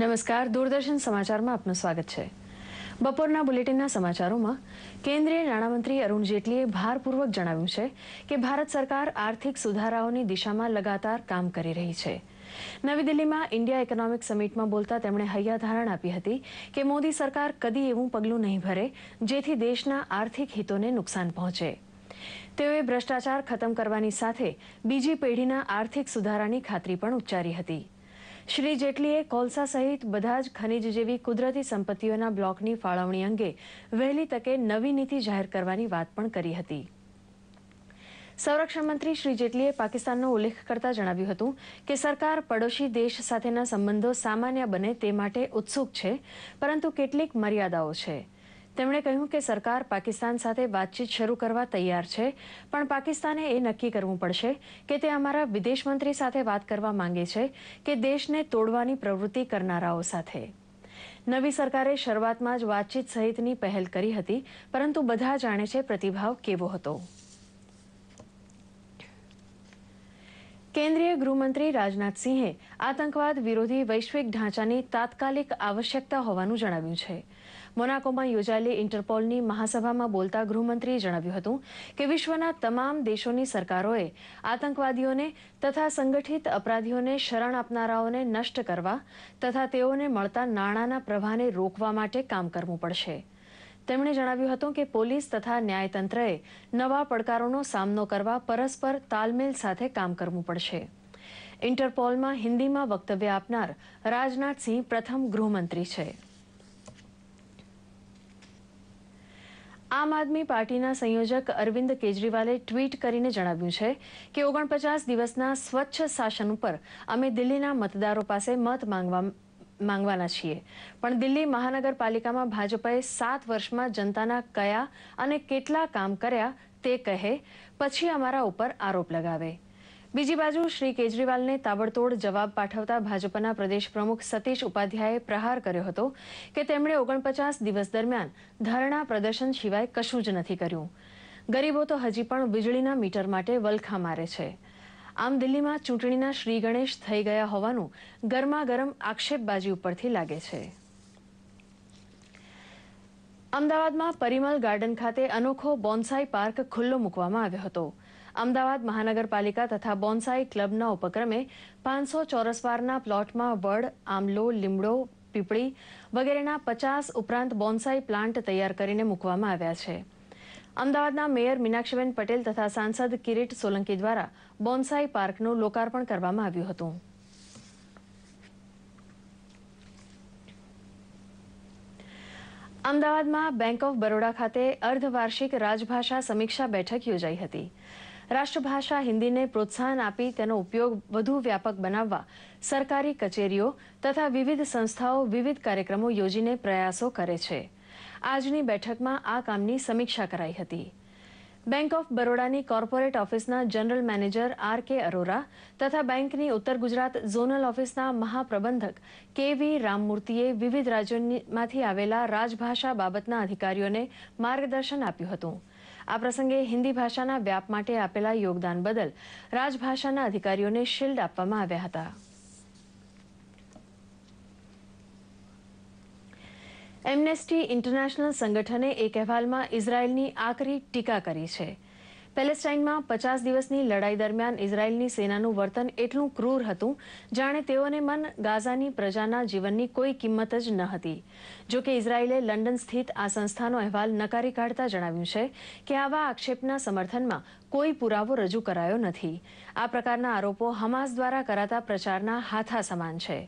નમસ્કાર દૂરદર્શન સમાચારમાં આપનું સ્વાગત છે બપોરના બુલેટિનના સમાચારોમાં કેન્દ્રીય નાણામંત્રી અરુણ જેટલીએ ભારપૂર્વક જણાવ્યું છે કે ભારત સરકાર આર્થિક સુધારાઓની દિશામાં લગાતાર કામ કરી રહી છે નવી દિલ્હીમાં ઇન્ડિયા ઇકોનોમિક સમિટમાં બોલતા તેમણે હૈયાધારણ આપી હતી કે મોદી સરકાર કદી એવું પગલું નહીં ભરે જેથી દેશના આર્થિક હિતોને નુકસાન પહોંચે તેઓએ ભ્રષ્ટાચાર ખતમ કરવાની સાથે બીજી પેઢીના આર્થિક સુધારાની ખાતરી પણ ઉચ્ચારી હતી શ્રી જેટલીએ કોલસા સહિત બધા જ ખનીજ જેવી કુદરતી સંપત્તિઓના બ્લોકની ફાળવણી અંગે વહેલી તકે નવી નીતિ જાહેર કરવાની વાત પણ કરી હતી સંરક્ષણ મંત્રી શ્રી જેટલીએ પાકિસ્તાનનો ઉલ્લેખ કરતા જણાવ્યું હતું કે સરકાર પડોશી દેશ સાથેના સંબંધો સામાન્ય બને તે માટે ઉત્સુક છે પરંતુ કેટલીક મર્યાદાઓ છે તેમણે કહ્યું કે સરકાર પાકિસ્તાન સાથે વાતચીત શરૂ કરવા તૈયાર છે પણ પાકિસ્તાને એ નક્કી કરવું પડશે કે તે અમારા વિદેશ મંત્રી સાથે વાત કરવા માંગે છે કે દેશને તોડવાની પ્રવૃત્તિ કરનારાઓ સાથે નવી સરકારે શરૂઆતમાં જ વાતચીત સહિતની પહેલ કરી હતી પરંતુ બધા જાણે છે પ્રતિભાવ કેવો હતો કેન્દ્રીય ગૃહમંત્રી રાજનાથસિંહે આતંકવાદ વિરોધી વૈશ્વિક ઢાંચાની તાત્કાલિક આવશ્યકતા હોવાનું જણાવ્યું છે મોનાકોમાં યોજાયેલી ઇન્ટરપોલની મહાસભામાં બોલતા ગૃહમંત્રીએ જણાવ્યું હતું કે વિશ્વના તમામ દેશોની સરકારોએ આતંકવાદીઓને તથા સંગઠિત અપરાધીઓને શરણ આપનારાઓને નષ્ટ કરવા તથા તેઓને મળતા નાણાંના પ્રવાહને રોકવા માટે કામ કરવું પડશે તેમણે જણાવ્યું હતું કે પોલીસ તથા ન્યાયતંત્રએ નવા પડકારોનો સામનો કરવા પરસ્પર તાલમેલ સાથે કામ કરવું પડશે ઇન્ટરપોલમાં હિન્દીમાં વક્તવ્ય આપનાર રાજનાથસિંહ પ્રથમ ગૃહમંત્રી છે આમ આદમી પાર્ટીના સંયોજક અરવિંદ કેજરીવાલે ટ્વીટ કરીને જણાવ્યું છે કે ઓગણપચાસ દિવસના સ્વચ્છ શાસન ઉપર અમે દિલ્હીના મતદારો પાસે મત માંગવા માંગવાના છીએ પણ દિલ્હી મહાનગરપાલિકામાં ભાજપાએ સાત વર્ષમાં જનતાના કયા અને કેટલા કામ કર્યા તે કહે પછી અમારા ઉપર આરોપ લગાવે બીજી બાજુ શ્રી કેજરીવાલને તાબડતોડ જવાબ પાઠવતા ભાજપના પ્રદેશ પ્રમુખ સતીશ ઉપાધ્યાયે પ્રહાર કર્યો હતો કે તેમણે ઓગણપચાસ દિવસ દરમિયાન ધરણા પ્રદર્શન સિવાય કશું જ નથી કર્યું ગરીબો તો હજી પણ વીજળીના મીટર માટે વલખા મારે છે આમ દિલ્હીમાં ચૂંટણીના શ્રી ગણેશ થઈ ગયા હોવાનું ગરમાગરમ આક્ષેપબાજી ઉપરથી લાગે છે અમદાવાદમાં પરિમલ ગાર્ડન ખાતે અનોખો બોન્સાઈ પાર્ક ખુલ્લો મૂકવામાં આવ્યો હતો અમદાવાદ મહાનગરપાલિકા તથા બોન્સાઈ ક્લબના ઉપક્રમે પાંચસો ચોરસવારના પ્લોટમાં વડ આમલો લીમડો પીપળી વગેરેના પચાસ ઉપરાંત બોન્સાઈ પ્લાન્ટ તૈયાર કરીને મૂકવામાં આવ્યા છે અમદાવાદના મેયર મીનાક્ષીબેન પટેલ તથા સાંસદ કિરીટ સોલંકી દ્વારા બોન્સાઈ પાર્કનું લોકાર્પણ કરવામાં આવ્યું હતું અમદાવાદમાં બેંક ઓફ બરોડા ખાતે અર્ધવાર્ષિક રાજભાષા સમીક્ષા બેઠક યોજાઈ હતી રાષ્ટ્રભાષા હિન્દીને પ્રોત્સાહન આપી તેનો ઉપયોગ વધુ વ્યાપક બનાવવા સરકારી કચેરીઓ તથા વિવિધ સંસ્થાઓ વિવિધ કાર્યક્રમો યોજીને પ્રયાસો કરે છે આજની બેઠકમાં આ કામની સમીક્ષા કરાઈ હતી બેંક ઓફ બરોડાની કોર્પોરેટ ઓફિસના general manager R K Arora તથા બેંકની ઉત્તર ગુજરાત ઝોનલ ઓફિસના મહાપ્રબંધક કે વી રામમૂર્તિએ વિવિધ રાજ્યોમાંથી આવેલા રાજભાષા બાબતના અધિકારીઓને માર્ગદર્શન આપ્યું હતું આ પ્રસંગે હિન્દી ભાષાના વ્યાપ માટે આપેલા યોગદાન બદલ રાજભાષાના અધિકારીઓને શિલ્ડ આપવામાં આવ્યા હતા એમનેસ્ટી ઇન્ટરનેશનલ સંગઠને એક અહેવાલમાં ઇઝરાયેલની આકરી ટીકા કરી છે પેલેસ્ટાઇનમાં પચાસ દિવસની લડાઈ દરમિયાન ઇઝરાયેલની સેનાનું વર્તન એટલું ક્રૂર હતું જાણે તેઓને મન ગાઝાની પ્રજાના જીવનની કોઈ કિંમત જ ન હતી જો કે ઇઝરાયેલે લંડન સ્થિત આ સંસ્થાનો અહેવાલ નકારી કાઢતા જણાવ્યું છે કે આવા આક્ષેપના સમર્થનમાં કોઈ પુરાવો રજૂ કરાયો નથી આ પ્રકારના આરોપો હમાસ દ્વારા કરાતા પ્રચારના હાથા સમાન છે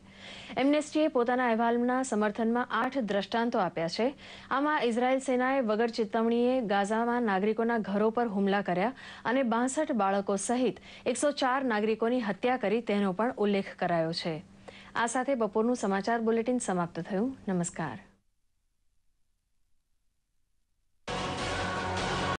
એમનેસ્ટીએ પોતાના અહેવાલના સમર્થનમાં આઠ દ્રષ્ટાંતો આપ્યા છે આમાં ઇઝરાયેલ સેનાએ વગર ચેતવણીએ ગાઝામાં નાગરિકોના ઘરો પર હુમલા કર્યા કર્યા અને બાસઠ બાળકો સહિત એકસો ચાર નાગરિકોની હત્યા કરી તેનો પણ ઉલ્લેખ કરાયો છે આ સાથે બપોરનું સમાચાર બુલેટિન સમાપ્ત થયું નમસ્કાર